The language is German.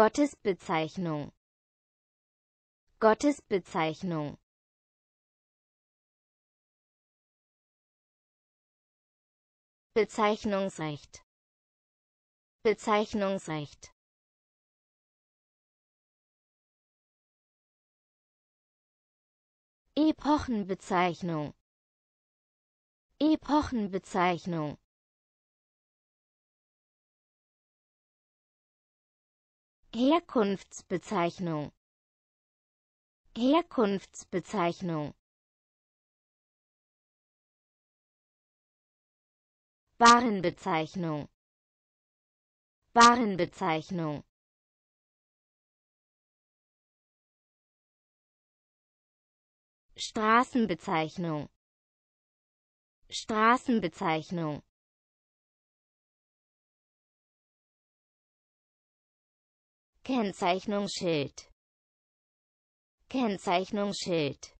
Gottesbezeichnung Gottesbezeichnung Bezeichnungsrecht Bezeichnungsrecht Epochenbezeichnung Epochenbezeichnung Herkunftsbezeichnung Herkunftsbezeichnung Warenbezeichnung Warenbezeichnung Straßenbezeichnung Straßenbezeichnung Kennzeichnungsschild Kennzeichnungsschild